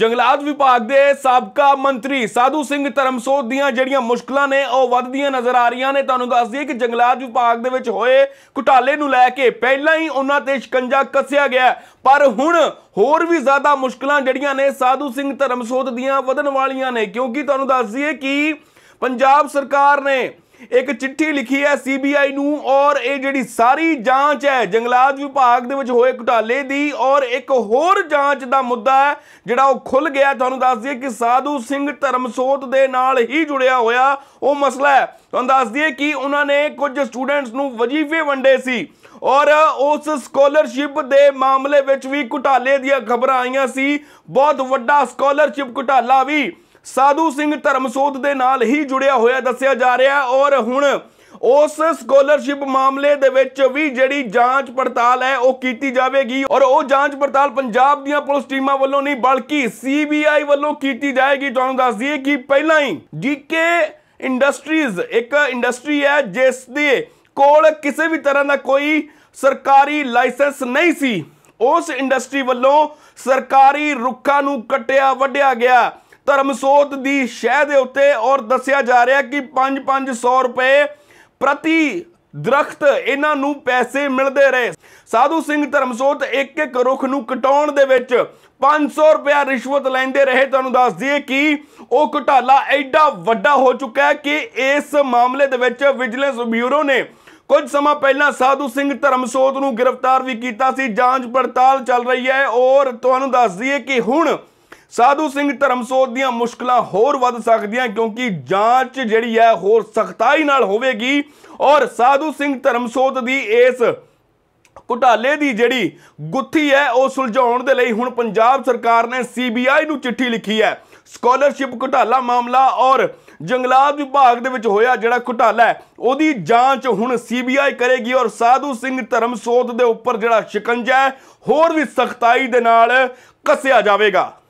ਜੰਗਲਾਤ ਵਿਭਾਗ ਦੇ ਸਾਬਕਾ ਮੰਤਰੀ ਸਾਧੂ ਸਿੰਘ ਧਰਮਸੋਤ ਦੀਆਂ ਜਿਹੜੀਆਂ ਮੁਸ਼ਕਲਾਂ ਨੇ ਉਹ ਵੱਧਦੀਆਂ ਨਜ਼ਰ ਆ ਰਹੀਆਂ ਨੇ ਤੁਹਾਨੂੰ ਦੱਸ ਦਈਏ ਕਿ ਜੰਗਲਾਤ ਵਿਭਾਗ ਦੇ ਵਿੱਚ ਹੋਏ ਘੁਟਾਲੇ ਨੂੰ ਲੈ ਕੇ ਪਹਿਲਾਂ ਹੀ ਉਹਨਾਂ ਤੇ ਸ਼ਿਕੰਜਾ ਕੱਸਿਆ ਗਿਆ ਪਰ ਹੁਣ ਹੋਰ ਵੀ ਜ਼ਿਆਦਾ ਮੁਸ਼ਕਲਾਂ ਜਿਹੜੀਆਂ ਨੇ ਸਾਧੂ ਸਿੰਘ ਧਰਮਸੋਤ ਦੀਆਂ ਵਧਣ ਵਾਲੀਆਂ ਨੇ ਕਿਉਂਕਿ ਤੁਹਾਨੂੰ ਦੱਸ ਦਈਏ ਕਿ ਪੰਜਾਬ ਸਰਕਾਰ ਨੇ ਇੱਕ ਚਿੱਠੀ ਲਿਖੀ ਹੈ ਸੀਬੀਆਈ ਨੂੰ ਔਰ ਇਹ ਜਿਹੜੀ ਸਾਰੀ ਜਾਂਚ ਹੈ ਜੰਗਲਾਤ ਵਿਭਾਗ ਦੇ ਵਿੱਚ ਹੋਏ ਘੁਟਾਲੇ ਦੀ ਔਰ ਇੱਕ ਹੋਰ ਜਾਂਚ ਦਾ ਮੁੱਦਾ ਹੈ ਜਿਹੜਾ ਉਹ ਖੁੱਲ ਗਿਆ ਤੁਹਾਨੂੰ ਦੱਸ ਦਈਏ ਕਿ ਸਾਧੂ ਸਿੰਘ ਧਰਮਸੋਤ ਦੇ ਨਾਲ ਹੀ ਜੁੜਿਆ ਹੋਇਆ ਉਹ ਮਸਲਾ ਹੈ ਤੁਹਾਨੂੰ ਦੱਸ ਦਈਏ ਕਿ ਉਹਨਾਂ ਨੇ ਕੁਝ ਸਟੂਡੈਂਟਸ ਨੂੰ ਵਜੀਫੇ ਵੰਡੇ ਸੀ ਔਰ ਉਸ ਸਕਾਲਰਸ਼ਿਪ ਦੇ ਮਾਮਲੇ ਵਿੱਚ ਵੀ ਘੁਟਾਲੇ ਦੀਆਂ ਖਬਰਾਂ ਆਈਆਂ ਸੀ ਬਹੁਤ ਵੱਡਾ ਸਕਾਲਰਸ਼ਿਪ ਘੁਟਾਲਾ ਵੀ ਸਾਧੂ ਸਿੰਘ ਧਰਮਸੋਧ ਦੇ ਨਾਲ ਹੀ ਜੁੜਿਆ ਹੋਇਆ ਦੱਸਿਆ ਜਾ ਰਿਹਾ ਔਰ ਹੁਣ ਉਸ ਸਕਾਲਰਸ਼ਿਪ ਮਾਮਲੇ ਦੇ ਵਿੱਚ ਵੀ ਜਿਹੜੀ ਜਾਂਚ ਪੜਤਾਲ ਹੈ ਉਹ ਕੀਤੀ ਜਾਵੇਗੀ ਔਰ ਉਹ ਜਾਂਚ ਪੜਤਾਲ ਪੰਜਾਬ ਦੀਆਂ ਪੁਲਿਸ ਟੀਮਾਂ ਵੱਲੋਂ ਨਹੀਂ ਬਲਕਿ ਸੀਬੀਆਈ ਵੱਲੋਂ ਕੀਤੀ ਜਾਏਗੀ ਤੁਹਾਨੂੰ ਦੱਸ ਦਈਏ ਕਿ ਪਹਿਲਾਂ ਹੀ ਜੀਕੇ ਇੰਡਸਟਰੀਜ਼ ਇੱਕ ਇੰਡਸਟਰੀ ਹੈ ਜਿਸ ਦੇ ਕੋਲ ਕਿਸੇ ਵੀ ਤਰ੍ਹਾਂ ਦਾ ਕੋਈ ਸਰਕਾਰੀ ਲਾਇਸੈਂਸ ਨਹੀਂ ਸੀ ਉਸ ਇੰਡਸਟਰੀ ਵੱਲੋਂ ਸਰਕਾਰੀ ਰੁੱਖਾਂ ਨੂੰ ਕੱਟਿਆ ਵੱਢਿਆ ਗਿਆ ਧਰਮਸੋਤ ਦੀ ਸ਼ਹਿ ਦੇ ਉੱਤੇ ਔਰ ਦੱਸਿਆ ਜਾ ਰਿਹਾ ਕਿ 5-500 ਰੁਪਏ ਪ੍ਰਤੀ ਦਰਖਤ ਇਹਨਾਂ ਨੂੰ ਪੈਸੇ ਮਿਲਦੇ ਰਹੇ ਸਾਧੂ ਸਿੰਘ ਧਰਮਸੋਤ ਇੱਕ ਇੱਕ ਰੁੱਖ ਨੂੰ ਕਟਾਉਣ ਦੇ ਵਿੱਚ 500 ਰੁਪਿਆ ਰਿਸ਼ਵਤ ਲੈਂਦੇ ਰਹੇ ਤੁਹਾਨੂੰ ਦੱਸ ਦਈਏ ਕਿ ਉਹ ਘਟਾਲਾ ਐਡਾ ਵੱਡਾ ਹੋ ਚੁੱਕਾ ਹੈ ਕਿ ਇਸ ਮਾਮਲੇ ਦੇ ਵਿੱਚ ਵਿਜੀਲੈਂਸ ਬਿਊਰੋ ਨੇ ਕੁਝ ਸਮਾਂ ਪਹਿਲਾਂ ਸਾਧੂ ਸਿੰਘ ਧਰਮਸੋਤ ਨੂੰ ਗ੍ਰਿਫਤਾਰ ਵੀ ਕੀਤਾ ਸੀ ਜਾਂਚ ਪੜਤਾਲ ਚੱਲ ਰਹੀ ਹੈ ਔਰ ਤੁਹਾਨੂੰ ਦੱਸ ਦਈਏ ਕਿ ਹੁਣ ਸਾਧੂ ਸਿੰਘ ਧਰਮਸੋਤ ਦੀਆਂ ਮੁਸ਼ਕਲਾਂ ਹੋਰ ਵੱਧ ਸਕਦੀਆਂ ਕਿਉਂਕਿ ਜਾਂਚ ਜਿਹੜੀ ਹੈ ਹੋਰ ਸਖਤਾਈ ਨਾਲ ਹੋਵੇਗੀ ਔਰ ਸਾਧੂ ਸਿੰਘ ਧਰਮਸੋਤ ਦੀ ਇਸ ਘੁਟਾਲੇ ਦੀ ਜਿਹੜੀ ਗੁੱਥੀ ਹੈ ਉਹ ਸੁਲਝਾਉਣ ਦੇ ਲਈ ਹੁਣ ਪੰਜਾਬ ਸਰਕਾਰ ਨੇ ਸੀਬੀਆਈ ਨੂੰ ਚਿੱਠੀ ਲਿਖੀ ਹੈ ਸਕਾਲਰਸ਼ਿਪ ਘੁਟਾਲਾ ਮਾਮਲਾ ਔਰ ਜੰਗਲਾਤ ਵਿਭਾਗ ਦੇ ਵਿੱਚ ਹੋਇਆ ਜਿਹੜਾ ਘੁਟਾਲਾ ਹੈ ਉਹਦੀ ਜਾਂਚ ਹੁਣ ਸੀਬੀਆਈ ਕਰੇਗੀ ਔਰ ਸਾਧੂ ਸਿੰਘ ਧਰਮਸੋਤ ਦੇ ਉੱਪਰ ਜਿਹੜਾ ਸ਼ਿਕੰਜਾ ਹੈ ਹੋਰ ਵੀ ਸਖਤਾਈ ਦੇ ਨਾਲ ਕੱਸਿਆ ਜਾਵੇਗਾ